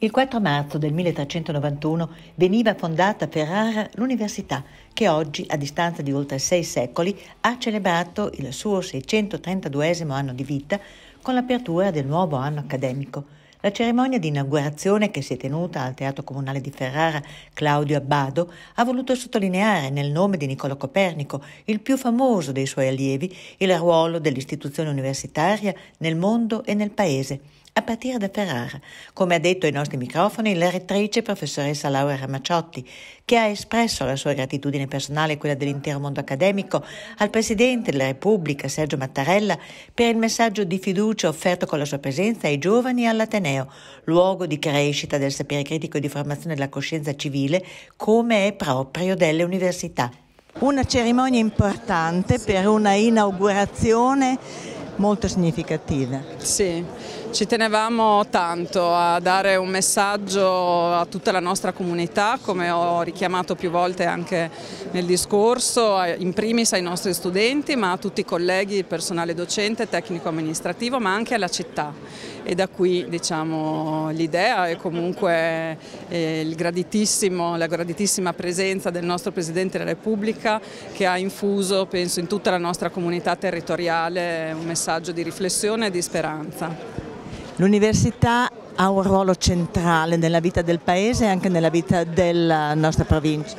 Il 4 marzo del 1391 veniva fondata a Ferrara l'università che oggi, a distanza di oltre sei secoli, ha celebrato il suo 632 anno di vita con l'apertura del nuovo anno accademico. La cerimonia di inaugurazione che si è tenuta al Teatro Comunale di Ferrara Claudio Abbado ha voluto sottolineare nel nome di Niccolò Copernico, il più famoso dei suoi allievi, il ruolo dell'istituzione universitaria nel mondo e nel paese a partire da Ferrara, come ha detto ai nostri microfoni la rettrice professoressa Laura Ramacciotti, che ha espresso la sua gratitudine personale e quella dell'intero mondo accademico al Presidente della Repubblica Sergio Mattarella per il messaggio di fiducia offerto con la sua presenza ai giovani e all'Ateneo, luogo di crescita del sapere critico e di formazione della coscienza civile, come è proprio delle università. Una cerimonia importante per una inaugurazione molto significative. Sì, ci tenevamo tanto a dare un messaggio a tutta la nostra comunità, come ho richiamato più volte anche nel discorso, in primis ai nostri studenti, ma a tutti i colleghi, personale docente, tecnico amministrativo, ma anche alla città. E da qui diciamo, l'idea e comunque eh, la graditissima presenza del nostro Presidente della Repubblica che ha infuso, penso, in tutta la nostra comunità territoriale un messaggio messaggio di riflessione e di speranza. L'università ha un ruolo centrale nella vita del paese e anche nella vita della nostra provincia.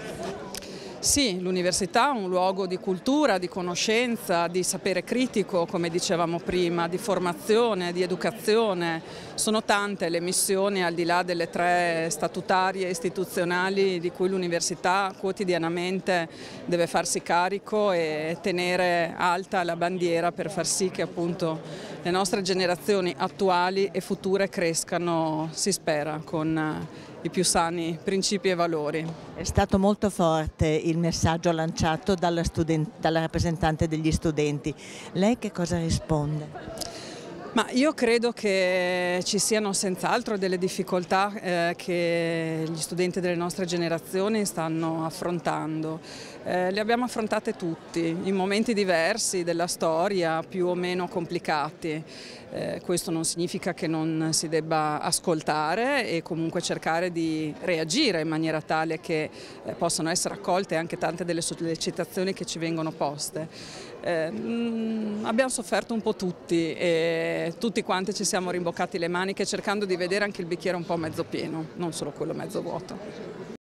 Sì, l'università è un luogo di cultura, di conoscenza, di sapere critico, come dicevamo prima, di formazione, di educazione. Sono tante le missioni al di là delle tre statutarie istituzionali di cui l'università quotidianamente deve farsi carico e tenere alta la bandiera per far sì che appunto le nostre generazioni attuali e future crescano, si spera, con eh, i più sani principi e valori. È stato molto forte il messaggio lanciato dalla, dalla rappresentante degli studenti. Lei che cosa risponde? Ma io credo che ci siano senz'altro delle difficoltà eh, che gli studenti delle nostre generazioni stanno affrontando. Eh, le abbiamo affrontate tutti, in momenti diversi della storia, più o meno complicati. Eh, questo non significa che non si debba ascoltare e comunque cercare di reagire in maniera tale che eh, possano essere accolte anche tante delle sollecitazioni che ci vengono poste. Mh, eh, mm, abbiamo sofferto un po' tutti. E tutti quanti ci siamo rimboccati le maniche cercando di vedere anche il bicchiere un po' mezzo pieno, non solo quello mezzo vuoto.